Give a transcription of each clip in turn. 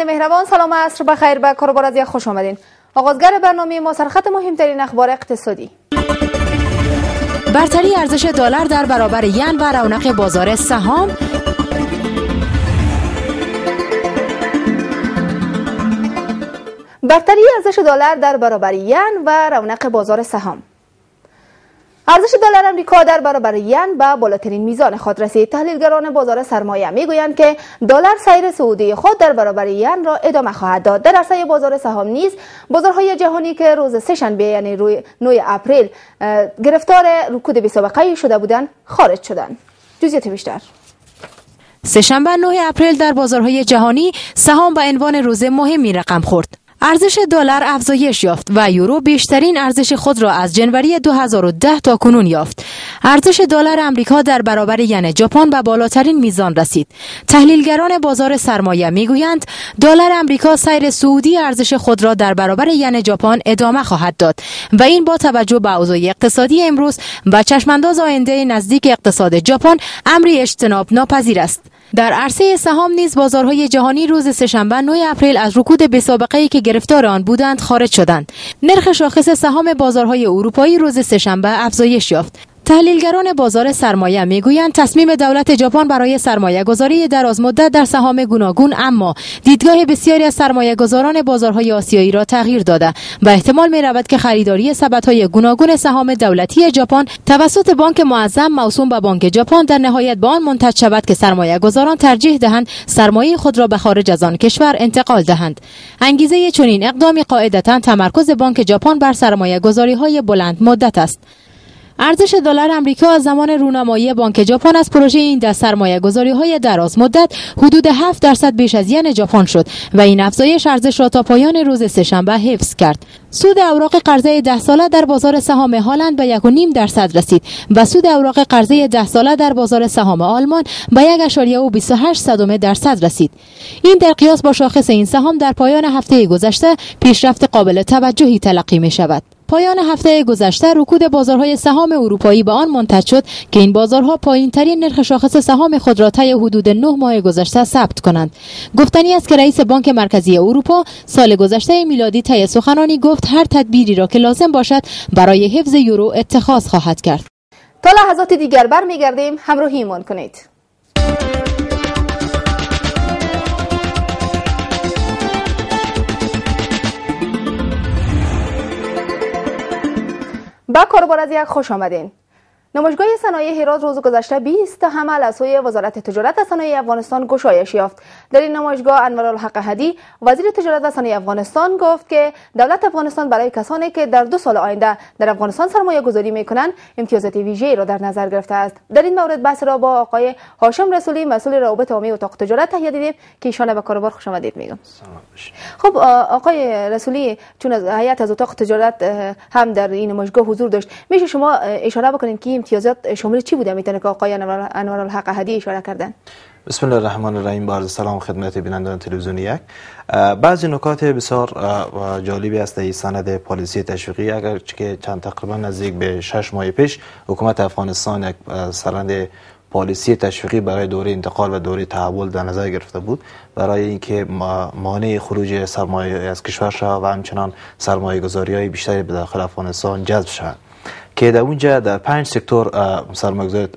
شنوندگان مهربان سلام عصر بخیر به کاربار از خوش آمدین آغازگر برنامه ما سرخط مهمترین اخبار اقتصادی برتری ارزش دلار در برابر ین و رونق بازار سهام برتری ارزش دلار در برابر ین و رونق بازار سهام ارزش دلار آمریکا در برابر ین به بالاترین میزان خود رسید تحلیلگران بازار سرمایه میگویند که دلار سیر سعودی خود در برابر ین را ادامه خواهد داد در عرصه بازار سهام نیز بازارهای جهانی که روز سهشنبه یعنی روی 9 اپریل گرفتار رکود بیسابقه شده بودند خارج شدند جزئیات بیشتر سهشنبه 9 اپریل در بازارهای جهانی سهام به عنوان روز مهمی رقم خورد. ارزش دلار افزایش یافت و یورو بیشترین ارزش خود را از جنوری 2010 تا کنون یافت. ارزش دلار آمریکا در برابر ین ژاپن به بالاترین میزان رسید. تحلیلگران بازار سرمایه میگویند دلار آمریکا سیر سعودی ارزش خود را در برابر ین ژاپن ادامه خواهد داد و این با توجه به اوضاع اقتصادی امروز و چشمانداز آینده نزدیک اقتصاد ژاپن امری اجتناب ناپذیر است. در عرصه سهام نیز بازارهای جهانی روز سهشنبه 9 اپریل از رکود سابقه ای که گرفتار آن بودند خارج شدند نرخ شاخص سهام بازارهای اروپایی روز سهشنبه افزایش یافت تحلیلگران بازار سرمایه میگویند تصمیم دولت ژاپن برای سرمایه گذاری دراز مدت در سهام گوناگون اما دیدگاه بسیاری از سرمایه گذاران بازارهای آسیایی را تغییر داده و احتمال می رود که خریداری سبت های گوناگون سهام دولتی ژاپن توسط بانک معظم موسوم به بانک ژاپن در نهایت به آن منتج شود که سرمایه گذاران ترجیح دهند سرمایه خود را به خارج از آن کشور انتقال دهند انگیزه چنین اقدامی قاعدتا تمرکز بانک ژاپن بر سرمایه گذاری های بلند مدت است ارزش دلار آمریکا از زمان رونمایی بانک ژاپن از پروژه این دست سرمایه گذاری های دراز مدت حدود 7 درصد بیش از ین ژاپن شد و این افزایش ارزش را تا پایان روز سهشنبه حفظ کرد. سود اوراق قرضه 10 ساله در بازار سهام هلند به 1.5 درصد رسید و سود اوراق قرضه 10 ساله در بازار سهام آلمان به 1.28 درصد رسید. این در قیاس با شاخص این سهام در پایان هفته گذشته پیشرفت قابل توجهی تلقی می شود. پایان هفته گذشته رکود بازارهای سهام اروپایی به آن منتج شد که این بازارها پایین ترین نرخ شاخص سهام خود را طی حدود نه ماه گذشته ثبت کنند گفتنی است که رئیس بانک مرکزی اروپا سال گذشته میلادی طی سخنانی گفت هر تدبیری را که لازم باشد برای حفظ یورو اتخاذ خواهد کرد تا لحظات دیگر برمیگردیم همراهیمان کنید با کاربار از یک خوش آمدین نمایشگاه صنایع هرات روز گذشته 20 حمل از سوی وزارت تجارت و صنایع افغانستان گشایش یافت در این نمایشگاه انورالحق هدی وزیر تجارت و صنایع افغانستان گفت که دولت افغانستان برای کسانی که در دو سال آینده در افغانستان سرمایه گذاری می کنند امتیازات ویژه را در نظر گرفته است در این مورد بحث را با آقای هاشم رسولی مسئول روابط عمومی اتاق تجارت تهیه دیدیم که ایشان به کاروبار خوش آمدید میگم خب آقای رسولی چون از هیئت از اتاق تجارت هم در این نمایشگاه حضور داشت میشه شما اشاره بکنید که امتیازات شامل چی بوده میتونه که آقای الحق احدی اشاره کردن بسم الله الرحمن الرحیم بارز سلام خدمت بینندگان تلویزیون یک بعضی نکات بسیار جالبی است در سند پالیسی تشویقی اگر که چند تقریبا نزدیک به 6 ماه پیش حکومت افغانستان یک سند پالیسی تشویقی برای دوره انتقال و دوره تحول در نظر گرفته بود برای اینکه مانع خروج سرمایه از کشور شود و همچنان سرمایه های بیشتری به داخل افغانستان جذب شود که در اونجا در پنج سکتور سرمایه‌گذاری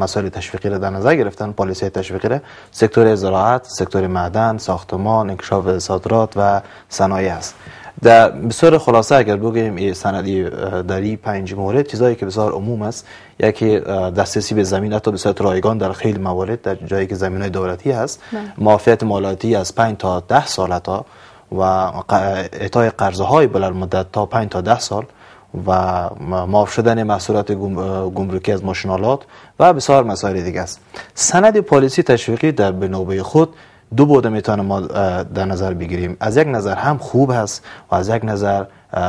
مسائل تشویقی را در نظر گرفتن پالیسی تشویقی را سکتور زراعت سکتور معدن ساختمان انکشاف صادرات و صنایع است در بسیار خلاصه اگر بگیم سندی در این پنج مورد چیزایی که بسیار عموم است یکی دسترسی به زمین به بسیار رایگان در خیلی موارد در جایی که زمینای دولتی است بله. معافیت مالیاتی از 5 تا 10 سال تا و اعطای قرضه های بلند مدت تا 5 تا 10 سال و معاف شدن محصولات گمرکی از ماشینالات و بسیار مسائل دیگه است سند پالیسی تشویقی در به خود دو بوده میتونه ما در نظر بگیریم از یک نظر هم خوب هست و از یک نظر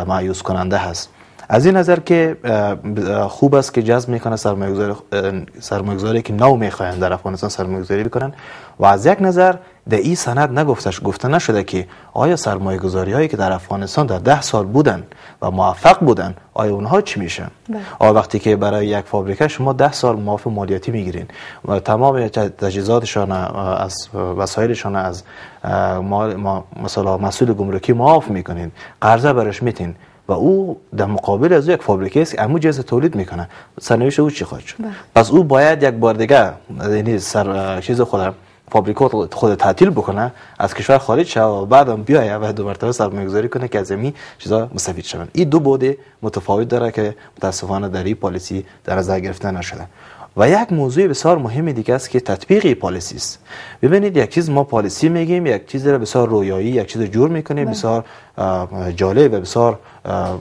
معیوز کننده هست از این نظر که خوب است که جذب میکنه سرمایه‌گذاری که نو میخواین در افغانستان سرمایه‌گذاری بکنن و از یک نظر در این سند نگفتش گفته نشده که آیا سرمایه هایی که در افغانستان در ده سال بودن و موفق بودن آیا اونها چی میشن بله. آیا وقتی که برای یک فابریکه شما ده سال معاف مالیاتی میگیرین و تمام تجهیزاتشان از وسایلشان از مثلا مسئول گمرکی معاف میکنین قرضه برش میتین و او در مقابل از او یک فابریکه است که امو جنس تولید میکنه سرنوشت او چی خواهد شد بله. پس او باید یک بار دیگه یعنی سر چیز خود فابریکات خود تعطیل بکنه از کشور خارج شد و بعدم بیایه و دو مرتبه سرمایه‌گذاری کنه که از چیزها چیزا مستفید شون این دو بوده متفاوت داره که متاسفانه در این پالیسی در نظر گرفته نشده و یک موضوع بسیار مهم دیگه است که تطبیقی پالیسی است ببینید یک چیز ما پالیسی میگیم یک چیز را بسیار رویایی یک چیز جور میکنیم بله. بسیار جالب و بسیار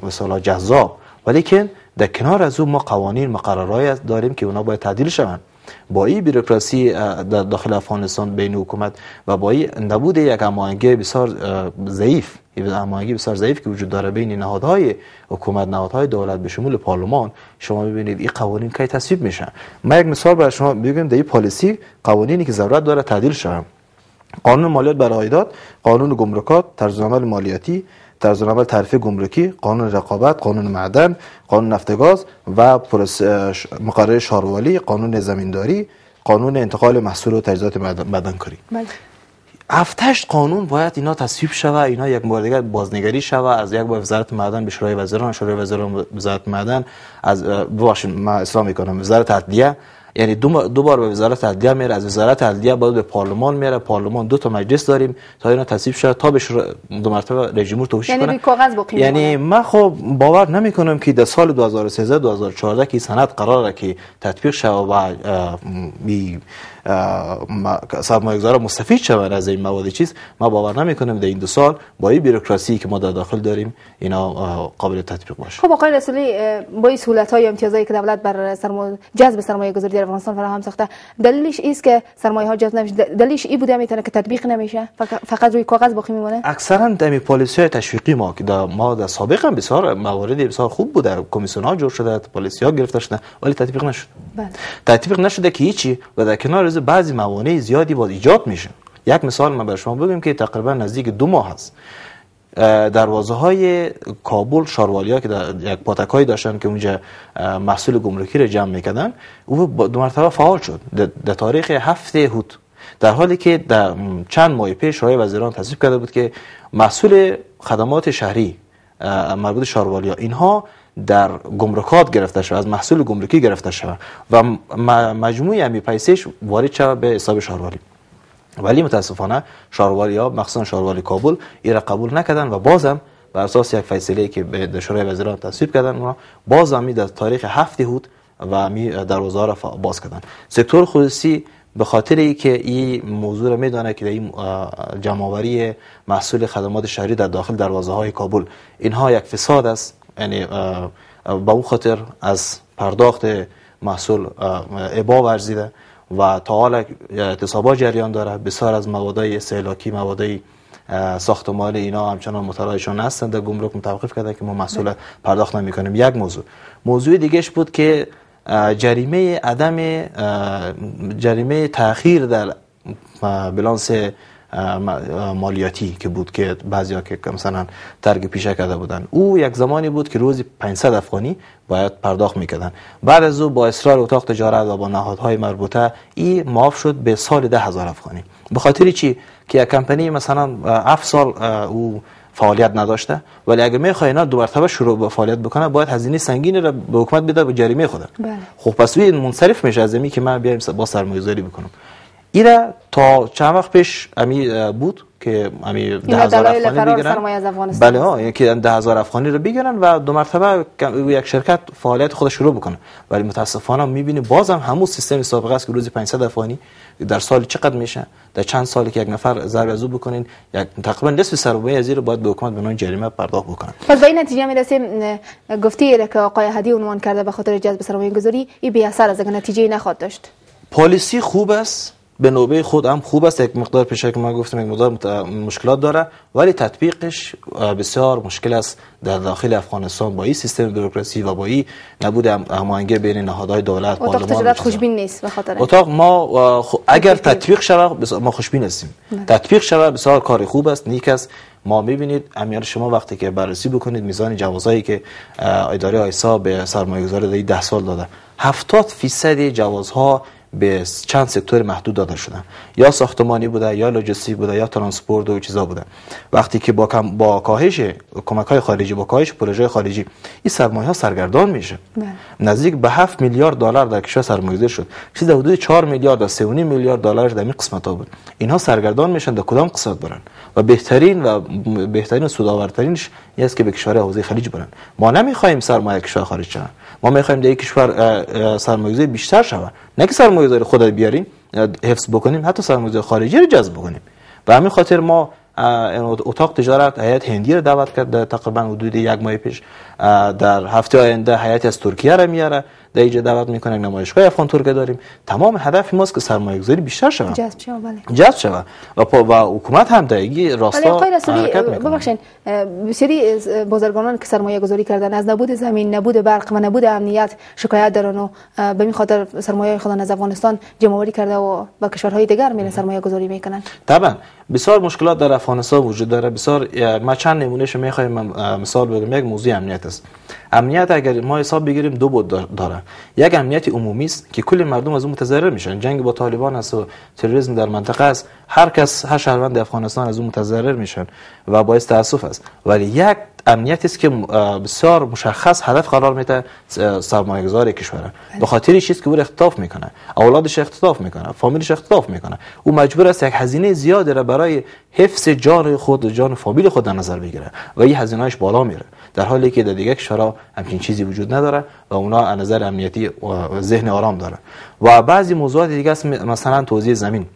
مثلا جذاب ولیکن در کنار از اون ما قوانین مقررات داریم که اونا باید تعدیل شوند با این بیروکراسی در داخل افغانستان بین حکومت و با این نبود یک هماهنگی بسیار ضعیف هماهنگی بسیار ضعیف که وجود داره بین نهادهای حکومت نهادهای دولت به شمول پارلمان شما ببینید این قوانین کی تصویب میشن من یک مثال برای شما بگم در این پالیسی قوانینی که ضرورت داره تعدیل شوم قانون مالیات بر عایدات قانون گمرکات طرز عمل مالیاتی در زمان اول تعریف گمرکی قانون رقابت قانون معدن قانون نفت گاز و مقرر شاروالی قانون زمینداری قانون انتقال محصول و تجهیزات معدنکاری کاری بله. قانون باید اینا تصویب شوه اینا یک بار دیگر بازنگری شوه از یک بار وزارت معدن به شورای وزیران شورای وزیران وزارت معدن از ببخشید من اسلام میکنم وزارت عدلیه یعنی دو, بار به وزارت عدلیه میره از وزارت عدلیه باید به پارلمان میره پارلمان دو تا مجلس داریم تا اینا تصیب شد تا به دو مرتبه رژیم رو یعنی کنه یعنی کاغذ یعنی من خب باور نمیکنم که در سال 2013 2014 که سند قراره که تطبیق شود و سرمایه‌گذارا مستفید شوند از این مواد چیز ما باور نمیکنیم در این دو سال با این بیروکراسی که ما در داخل داریم اینا قابل تطبیق باشه خب آقای رسولی با این های امتیازایی که دولت بر سرم جذب سرمایه گذاری در افغانستان فراهم ساخته دلیلش ایست که سرمایه ها جذب نمیشه دلیلش این بوده میتونه که تطبیق نمیشه فقط روی کاغذ باقی میمونه اکثرا دمی پالیسی های تشویقی ما که در ما در سابق هم بسیار موارد بسیار خوب بود در کمیسیون ها جور شده پالیسی ها گرفته شده ولی تطبیق نشد بله. در نشده که هیچی و در کنار از بعضی موانع زیادی باز ایجاد میشه یک مثال من برای شما بگم که تقریبا نزدیک دو ماه هست دروازه های کابل شاروالیا که یک پاتک هایی داشتن که اونجا محصول گمرکی را جمع میکدن او دو مرتبه فعال شد در تاریخ هفته هوت در حالی که در چند ماه پیش شورای وزیران تصویب کرده بود که محصول خدمات شهری مربوط شاروالی ها اینها در گمرکات گرفته شود از محصول گمرکی گرفته شود و مجموعی همی پیسش وارد شود به حساب شاروالی ولی متاسفانه شاروالی ها مخصوصا شاروالی کابل این را قبول نکردن و بازم بر اساس یک فیصله که به شورای وزیران تصویب کردن اونا بازم در تاریخ هفتی هود و می در را باز کردن سکتور خصوصی به خاطر ای که این موضوع را میدانه که در این جمعوری محصول خدمات شهری در داخل دروازه های کابل اینها یک فساد است یعنی با اون خاطر از پرداخت محصول ابا ورزیده و تا حال جریان داره بسیار از موادای استهلاکی موادای ساختمان اینا همچنان هستن هستند گمرک متوقف کرده که ما مسئول بله. پرداخت نمی کنیم یک موضوع موضوع دیگهش بود که جریمه عدم جریمه تاخیر در بلانس مالیاتی که بود که بعضیا که مثلا ترگ پیشه کرده بودن او یک زمانی بود که روزی 500 افغانی باید پرداخت میکردن بعد از او با اصرار اتاق تجارت و با نهادهای مربوطه این معاف شد به سال ده هزار افغانی به خاطر چی که یک کمپانی مثلا 7 سال او فعالیت نداشته ولی اگه میخوای اینا دو مرتبه شروع به فعالیت بکنه باید هزینه سنگینی را به حکومت بده به جریمه خود بله. خب پس این منصرف میشه از که من بیایم با سرمایه‌گذاری بکنم ایرا تا چند وقت پیش امی بود که امی ده هزار افغانی بگیرن بله ها که ده هزار افغانی رو بگیرن و دو مرتبه یک شرکت فعالیت خود شروع بکنه ولی متاسفانه میبینی بازم همون سیستم سابقه است که روزی 500 افغانی در سال چقدر میشه در چند سالی که یک نفر ضرب ازو بکنین یک تقریبا نصف سرمایه ازی رو باید به حکومت بنان جریمه پرداخت بکنن پس به این نتیجه میرسیم گفتی که آقای هدی عنوان کرده به خاطر جذب سرمایه گذاری این بی اثر از نتیجه نخواد داشت پالیسی خوب است به نوبه خود هم خوب است یک مقدار پیش که من گفتم یک مقدار مشکلات داره ولی تطبیقش بسیار مشکل است در داخل افغانستان با این سیستم بوروکراسی و با این نبود هماهنگی بین نهادهای دولت اتاق تجارت خوشبین نیست بخاطر اتاق ما اگر تطبیق شود ما خوشبین هستیم بله. تطبیق شود بسیار کار خوب است نیک است ما میبینید امیر شما وقتی که بررسی بکنید میزان جوازهایی که اداره آیسا به سرمایه‌گذار ده سال داده 70 فیصد جوازها به چند سکتور محدود داده شده یا ساختمانی بوده یا لوجستیک بوده یا ترانسپورت و چیزا بوده وقتی که با با کاهش کمک های خارجی با کاهش پروژه خارجی این سرمایه ها سرگردان میشه بله. نزدیک به 7 میلیارد دلار در کشور سرمایه‌گذاری شد چیز در حدود 4 میلیارد تا 3.5 میلیارد دلار در این قسمت ها بود اینها سرگردان میشن در کدام قسمت برن و بهترین و بهترین سودآورترینش این است که به کشور حوزه خلیج برن ما نمیخوایم سرمایه کشور خارج ما میخوایم در یک کشور سرمایه‌گذاری بیشتر شود نه که سرمایه‌گذاری خود بیاریم حفظ بکنیم حتی سرمایه‌گذاری خارجی رو جذب بکنیم به همین خاطر ما اتاق تجارت هیئت هندی رو دعوت کرد تقریبا حدود یک ماه پیش در هفته آینده هیئت از ترکیه رو میاره در اینجا دعوت میکنن نمایشگاه افغان ترک داریم تمام هدف ماست که سرمایه گذاری بیشتر شود جذب شود بله جذب شود و و حکومت هم در راستا حرکت میکنه ببخشید بسیاری بازرگانان که سرمایه گذاری کردن از نبود زمین نبود برق و نبود امنیت شکایت دارن و به این خاطر سرمایه خود از افغانستان جمع کرده و با کشورهای دیگر میرن سرمایه گذاری میکنن طبعا بسیار مشکلات در افغانستان وجود داره بسیار ما چند نمونهش میخوایم مثال بگم یک موضوع امنیت است امنیت اگر ما حساب بگیریم دو بود داره یک امنیت عمومی است که کل مردم از اون متضرر میشن جنگ با طالبان است و تروریسم در منطقه است هر کس هر شهروند افغانستان از اون متضرر میشن و باعث تاسف است ولی یک امنیتی است که بسیار مشخص هدف قرار میده سرمایه گذار کشور به خاطر چیز که او اختطاف میکنه اولادش اختطاف میکنه فامیلش اختطاف میکنه او مجبور است یک هزینه زیادی را برای حفظ جان خود و جان فامیل خود در نظر بگیره و این هزینهش بالا میره در حالی که در دیگر کشورها همچین چیزی وجود نداره و اونا از نظر امنیتی و ذهن آرام داره و بعضی موضوعات دیگه است مثلا توزیع زمین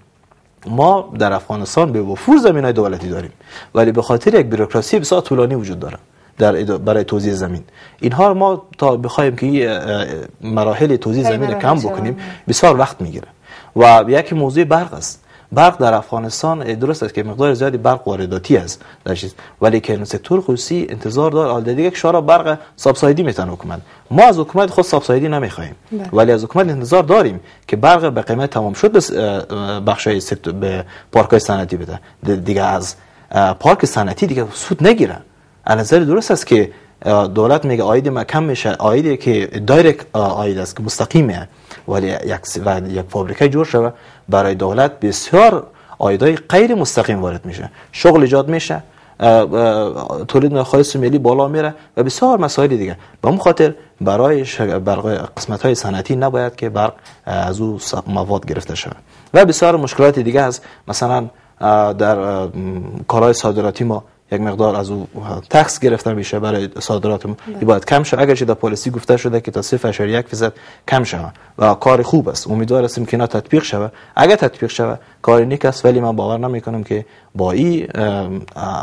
ما در افغانستان به وفور زمینای دولتی داریم ولی به خاطر یک بیروکراسی بسیار طولانی وجود داره در برای توزیع زمین اینها ما تا بخوایم که مراحل توزیع زمین کم بکنیم بسیار وقت میگیره و یکی موضوع برق است برق در افغانستان درست است که مقدار زیادی برق وارداتی است در چیز ولی که سکتور خصوصی انتظار دار آلده دیگه شارا برق سابسایدی میتن حکومت ما از حکومت خود سابسایدی نمیخوایم بله. ولی از حکومت انتظار داریم که برق به قیمت تمام شد بخشای سکتور به پارک صنعتی بده دیگه از پارک صنعتی دیگه سود نگیرن نظر درست است که دولت میگه آید ما کم میشه آیدی که دایرکت آید است که مستقیمه ولی یک, یک فابریکه جور شده برای دولت بسیار آیدای غیر مستقیم وارد میشه شغل ایجاد میشه تولید خالص ملی بالا میره و بسیار مسائل دیگه به اون خاطر برای قسمت های صنعتی نباید که برق از او مواد گرفته شود و بسیار مشکلات دیگه هست مثلا در کارهای صادراتی ما یک مقدار از او تخص گرفتن میشه برای صادرات بله. باید کم شه اگرچه در پالیسی گفته شده که تا 0.1 فیصد کم شود و کار خوب است امیدوار هستیم که اینا تطبیق شود اگر تطبیق شود کار نیک است ولی من باور نمی کنم که با این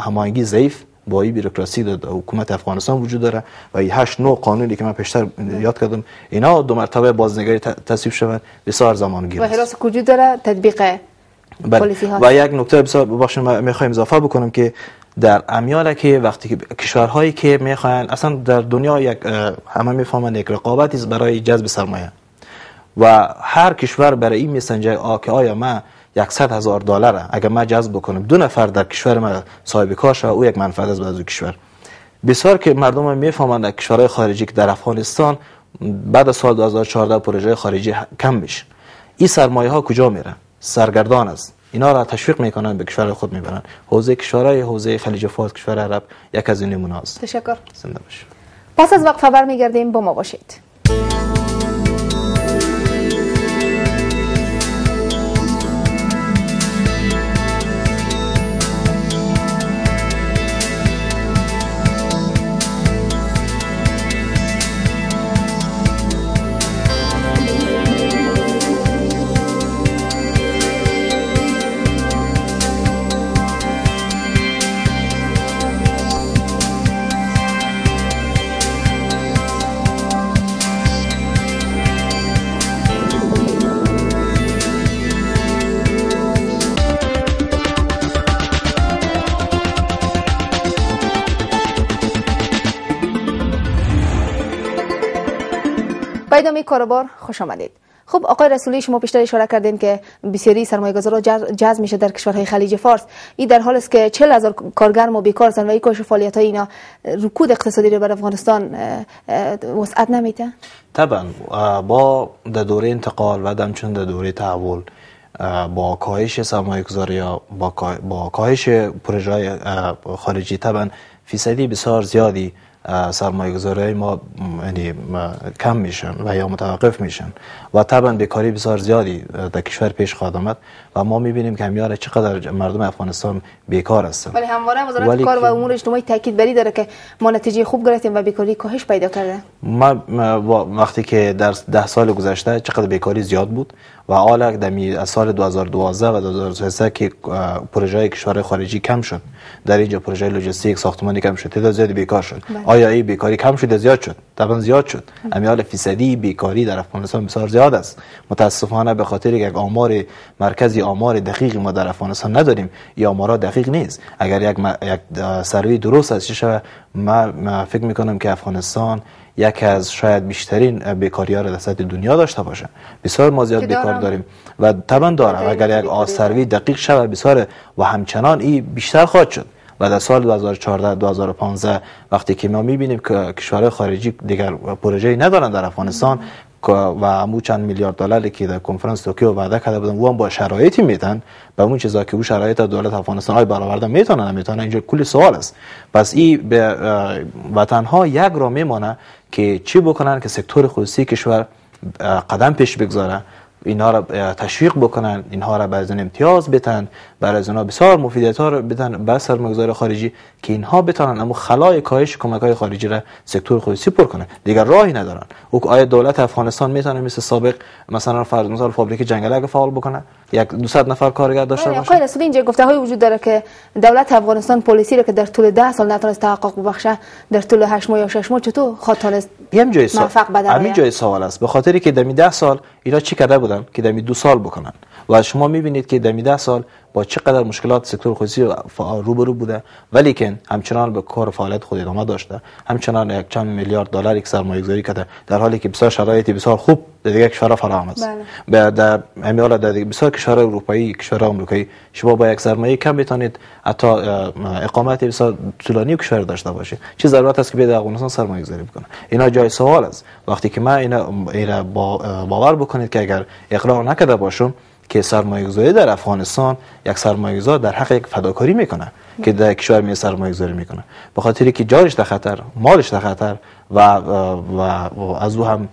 هماهنگی ضعیف با این بیروکراسی در حکومت افغانستان وجود داره و این هشت 9 قانونی که من پیشتر یاد کردم اینا دو مرتبه بازنگری تصویب شود بسیار زمان گیر و تطبیق بله. و یک نکته بسیار بخش اضافه بکنم که در امیال که وقتی که کشورهایی که میخوان اصلا در دنیا یک همه میفهمند یک رقابت است برای جذب سرمایه و هر کشور برای این میسنجه آ که آیا من یکصد هزار دلار اگر من جذب بکنم دو نفر در کشور من صاحب کار شود او یک منفعت از بازو کشور بسیار که مردم میفهمند کشورهای خارجی که در افغانستان بعد از سال 2014 پروژه خارجی کم میشه این سرمایه ها کجا میره سرگردان است اینا را تشویق میکنن به کشور خود میبرن حوزه کشورای حوزه خلیج فارس کشور عرب یک از این نمونه تشکر زنده پس از خبر میگردیم با ما باشید کاروبار خوش آمدید خب آقای رسولی شما پیشتر اشاره کردین که بسیاری سرمایه گذارها جذب میشه در کشورهای خلیج فارس این در حال است که 40 هزار کارگر ما بیکار هستند و این کاش فعالیت های اینا رکود اقتصادی رو بر افغانستان وسعت نمیده طبعا با دوره انتقال و همچنین در دوره تحول با کاهش سرمایه یا با کاهش پروژه خارجی طبعا فیصدی بسیار زیادی سرمایه‌گذاری ما یعنی، کم میشن و یا متوقف میشن و طبعا بیکاری بسیار زیادی در کشور پیش خواهد آمد و ما میبینیم که همیاره چقدر مردم افغانستان بیکار هستن ولی همواره وزارت کار و امور اجتماعی تاکید بری داره که ما نتیجه خوب گرفتیم و بیکاری کاهش پیدا کرده ما وقتی که در ده سال گذشته چقدر بیکاری زیاد بود و حالا در سال 2012 و 2013 که پروژه کشور خارجی کم شد در اینجا پروژه لوجستیک ساختمانی کم شد تعداد زیاد بیکار شد بله. آیا ای بیکاری کم شده زیاد شد طبعا زیاد شد امیال فیصدی بیکاری در افغانستان بسیار زیاد است متاسفانه به خاطر یک آمار مرکزی آمار دقیقی ما در افغانستان نداریم یا آمارا دقیق نیست اگر یک, یک سروی درست از چه ما... ما فکر میکنم که افغانستان یک از شاید بیشترین بیکاری ها را در سطح دنیا داشته باشه بسیار ما زیاد بیکار داریم و طبعا داره اگر یک آسروی دقیق شود بسیار و همچنان این بیشتر خواهد شد و در سال 2014 2015 وقتی که ما میبینیم که کشورهای خارجی دیگر پروژه‌ای ندارن در افغانستان و امو چند میلیارد دلاری که در کنفرانس توکیو وعده کرده بودن و هم با شرایطی میدن به اون چیزا که اون شرایط دولت افغانستان های برآورده میتونن میتونه اینجا کل سوال است پس این به وطن یک را میمانه که چی بکنن که سکتور خصوصی کشور قدم پیش بگذاره اینها را تشویق بکنن اینها را ازن امتیاز بتن بر از اونها بسیار مفیدیت ها را بدن به سرمایه‌گذار خارجی که اینها بتونن اما خلای کاهش کمک های خارجی را سکتور خود سپر کنه دیگر راهی ندارن او آیا دولت افغانستان میتونه مثل سابق مثلا فرض مثال فابریک جنگلک فعال بکنه یک 200 نفر کارگر داشته آره، باشه آقای رسولی اینجا گفته های وجود داره که دولت افغانستان پلیسی رو که در طول 10 سال نتونست تحقق ببخشه در طول 8 ماه یا 6 ماه چطور خاطر تونست موفق همین جای سوال است به خاطری که می 10 سال اینا چی کرده بودن که می 2 سال بکنن و شما میبینید که در میده سال با چقدر مشکلات سکتور خصوصی روبرو بوده ولیکن همچنان به کار فعالیت خود ادامه داشته همچنان یک چند میلیارد دلار یک سرمایه گذاری کرده در حالی که بسیار شرایط بسیار خوب در دیگر کشورها فراهم است بله. در امیال در بسیار کشورهای اروپایی کشورهای آمریکایی شما با یک سرمایه کم بتانید حتی اقامت بسیار طولانی کشور داشته باشید چه ضرورت است که به افغانستان سرمایه گذاری بکنه اینا جای سوال است وقتی که من اینا, اینا باور بکنید که اگر اقرار نکرده باشم که سرمایه‌گذاری در افغانستان یک سرمایه‌گذار در حق یک فداکاری میکنه که در کشور می سرمایه‌گذاری میکنه به خاطری که جارش در خطر مالش در خطر و, و, از او هم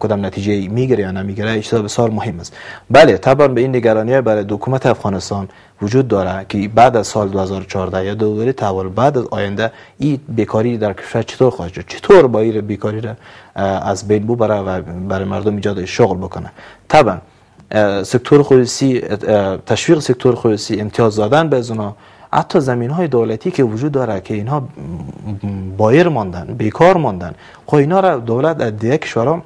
کدام نتیجه میگیره یا نمیگیره اشتباه بسیار مهم است بله طبعا به این نگرانی برای حکومت افغانستان وجود داره که بعد از سال 2014 یا دوره تحول بعد از آینده این بیکاری در کشور چطور خواهد شد چطور با این بیکاری را از بین ببره و برای مردم ایجاد شغل بکنه طبعا سکتور خصوصی تشویق سکتور خصوصی امتیاز دادن به اونا حتی زمین های دولتی که وجود داره که اینها بایر ماندن بیکار ماندن خب اینا را دولت از دیگه کشورها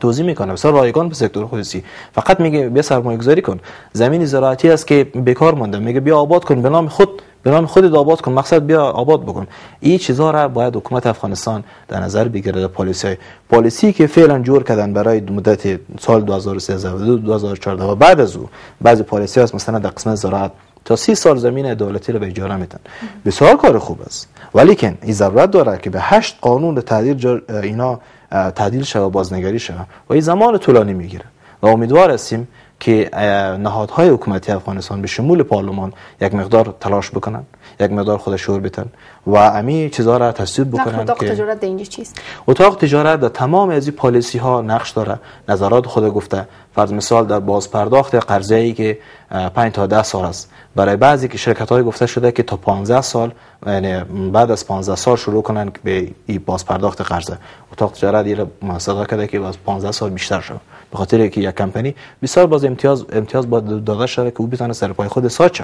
توضیح میکنه مثلا رایگان به سکتور خصوصی فقط میگه بیا سرمایه کن زمین زراعتی است که بیکار مانده میگه بیا آباد کن به نام خود به نام خودت آباد کن مقصد بیا آباد بکن این چیزها را باید حکومت افغانستان در نظر بگیره پالیسی های پالیسی که فعلا جور کردن برای مدت سال 2013 و 2014 و بعد از او بعضی پالیسی هست مثلا در قسمت زراعت تا سی سال زمین دولتی رو به اجاره میدن بسیار کار خوب است ولیکن این ضرورت داره که به هشت قانون تعدیل اینا تعدیل شود بازنگری شود و این زمان طولانی میگیره و امیدوار هستیم که نهادهای حکومتی افغانستان به شمول پارلمان یک مقدار تلاش بکنن یک مقدار خود شور بتن و امی چیزها را تصویب بکنن اتاق تجارت اینجا چیست اتاق تجارت در تمام از این پالیسی ها نقش داره نظرات خود گفته فرض مثال در بازپرداخت قرضه ای که 5 تا 10 سال است برای بعضی که شرکت های گفته شده که تا 15 سال یعنی بعد از 15 سال شروع کنن به این بازپرداخت قرضه اتاق تجارت را صدا کرده که از 15 سال بیشتر شود به خاطر که یک کمپانی بسیار باز امتیاز امتیاز با داده شده که او بتونه سر پای خود ساچ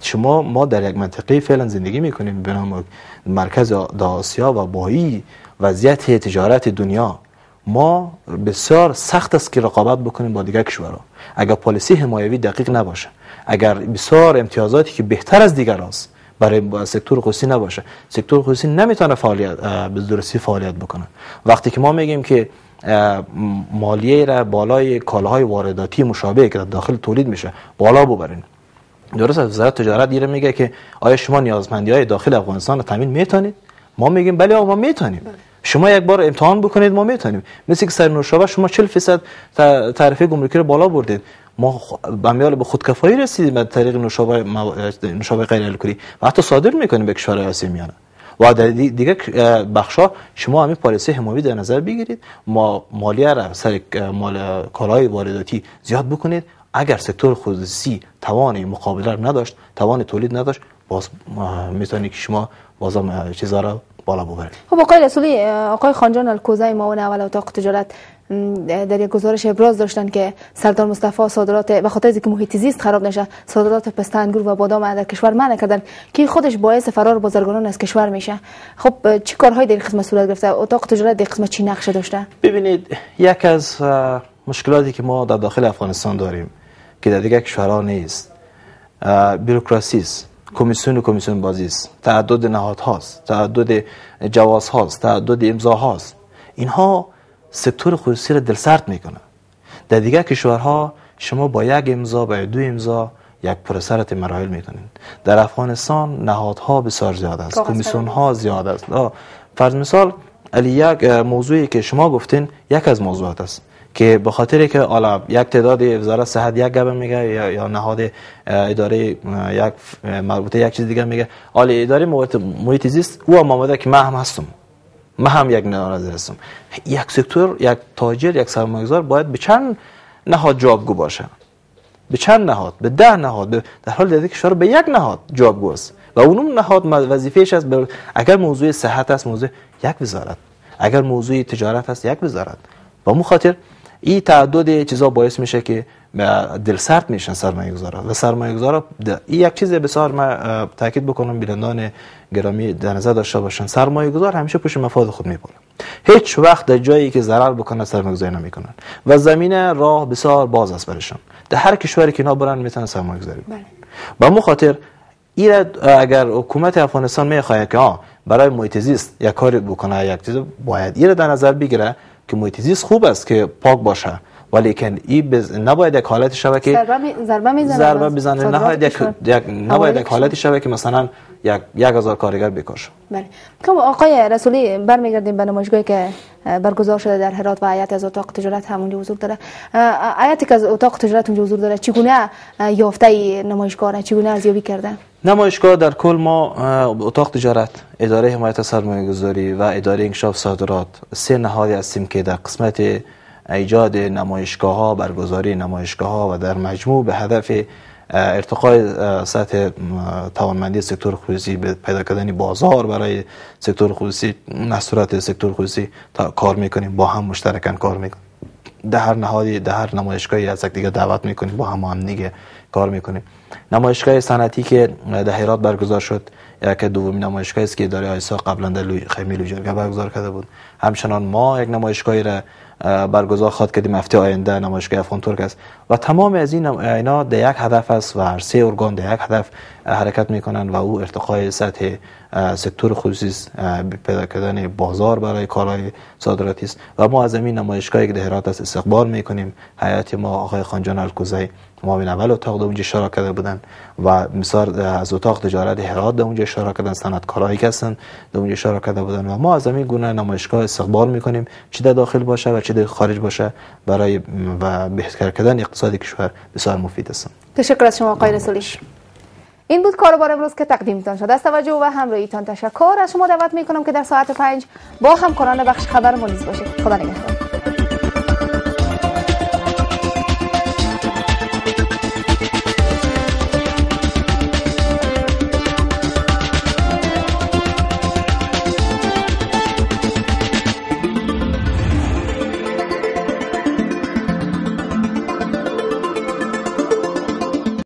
شما ما در یک منطقه فعلا زندگی میکنیم به نام مرکز آسیا و بایی وضعیت تجارت دنیا ما بسیار سخت است که رقابت بکنیم با دیگر کشورها اگر پالیسی حمایوی دقیق نباشه اگر بسیار امتیازاتی که بهتر از دیگر است برای سکتور خصوصی نباشه سکتور خصوصی نمیتونه فعالیت به درستی فعالیت بکنه وقتی که ما میگیم که مالیه را بالای کالاهای وارداتی مشابه که داخل تولید میشه بالا ببرین درست از وزارت تجارت دیره میگه که آیا شما نیازمندی های داخل افغانستان رو تامین میتونید ما میگیم بله ما میتونیم شما یک بار امتحان بکنید ما میتونیم مثل که سر نوشابه شما 40 فیصد تعرفه گمرکی رو بالا بردید ما میال به خودکفایی رسیدیم از طریق نوشابه نوشابه غیر الکلی و حتی صادر میکنیم به کشورهای آسیا میانه و در دیگه بخشا شما همین پالیسی حمایتی در نظر بگیرید ما مالیه را سر مال کالای وارداتی زیاد بکنید اگر سکتور خصوصی توان مقابله نداشت توان تولید نداشت باز میتونید که شما بازم چیزا را بالا ببرد خب آقای رسولی آقای خانجان الکوزای ما اول اتاق تجارت در یک گزارش ابراز داشتن که سردار مصطفی صادرات و خاطر اینکه محیط زیست خراب نشه صادرات پسته انگور و بادام در کشور منع کردن که خودش باعث فرار بازرگانان از کشور میشه خب چی کارهایی در قسمت صورت گرفته اتاق تجارت در قسمت چی نقشه داشته ببینید یک از مشکلاتی که ما در داخل افغانستان داریم که در دیگر کشورها نیست بیروکراسی کمیسیون و کمیسیون بازی است تعدد هاست تعدد جواز هاست تعدد امضا هاست اینها سکتور خصوصی را دلسرد میکنه در دیگر کشورها شما با یک امضا با دو امضا یک پروسرت مراحل میکنین در افغانستان نهادها بسیار زیاد است کمیسیون ها زیاد است فرض مثال علی یک موضوعی که شما گفتین یک از موضوعات است که به خاطر که حالا یک تعداد وزارت صحت یک گبه میگه یا نهاد اداره یک مربوطه یک چیز دیگه میگه حالا اداره محیط زیست او آمده که من هم هستم من هم یک نهاد هستم یک سکتور یک تاجر یک سرمایه‌گذار باید به چند نهاد جوابگو باشه به چند نهاد به ده نهاد به در حال دیده شما به یک نهاد جوابگو است و اون نهاد وظیفهش است اگر موضوع صحت است موضوع یک وزارت اگر موضوع تجارت است یک وزارت و مخاطر خاطر این تعدد چیزا باعث میشه که دل سرد میشن سرمایه گذارا و سرمایه گذارا این یک چیز بسیار من تاکید بکنم بیرندان گرامی در نظر داشته باشن سرمایه گذار همیشه پشت مفاد خود میبونه هیچ وقت در جایی که ضرر بکنه سرمایه گذاری نمیکنن و زمینه راه بسیار باز است برشون در هر کشوری که اینا برن میتونن سرمایه گذاری کنن بله. به مخاطر اگر حکومت افغانستان میخواد که برای محیط زیست یک کاری بکنه یک چیز باید ایرا در نظر بگیره که محیط خوب است که پاک باشه کن ای بز... نباید یک حالت شوه که ضربه میزنه نباید یک نباید که مثلا یک یک هزار کارگر بکش. بله که خب، آقای رسولی برمیگردیم به نمایشگاهی که برگزار شده در هرات و آیت از اتاق تجارت همونجا حضور داره آیاتی که از اتاق تجارت اونجا حضور داره چگونه یافته نمایشگاه را از ارزیابی کرده نمایشگاه در کل ما اتاق تجارت اداره حمایت سرمایه‌گذاری و اداره انکشاف صادرات سه نهادی هستیم که در قسمت ایجاد نمایشگاه ها برگزاری نمایشگاه ها و در مجموع به هدف ارتقاء سطح توانمندی سکتور خصوصی به پیدا کردن بازار برای سکتور خصوصی صورت سکتور خصوصی تا کار میکنیم با هم مشترکن کار میکنیم در هر نهادی در هر نمایشگاهی از دیگه دعوت میکنیم با هم هم دیگه کار میکنیم نمایشگاه صنعتی که در هرات برگزار شد یک دومین نمایشگاهی است که اداره آیسا قبلا در خیمه برگزار کرده بود همچنان ما یک نمایشگاهی را برگزار خواهد کردیم هفته آینده نمایشگاه افغان ترک است و تمام از این اینا در یک هدف است و هر سه ارگان در یک هدف حرکت میکنند و او ارتقای سطح سکتور خصوصی پیدا کردن بازار برای کارهای صادراتی است و ما از این نمایشگاهی که در هرات است استقبال میکنیم حیات ما آقای خانجان الکوزی معاون اول اتاق در اونجا شرکت کرده بودن و مثال از اتاق تجارت هرات در اونجا شرکت کردن صنعتکارایی که هستن در اونجا کرده بودن و ما از همین گونه نمایشگاه استقبال میکنیم چه در داخل باشه و چه در خارج باشه برای و بهتر کردن اقتصاد کشور بسیار مفید است تشکر از شما آقای رسولیش این بود بار امروز که تقدیمتان شد از توجه و همراهیتان تشکر از شما دعوت میکنم که در ساعت 5 با هم همکاران بخش خبر ملیز باشید خدا نگهدار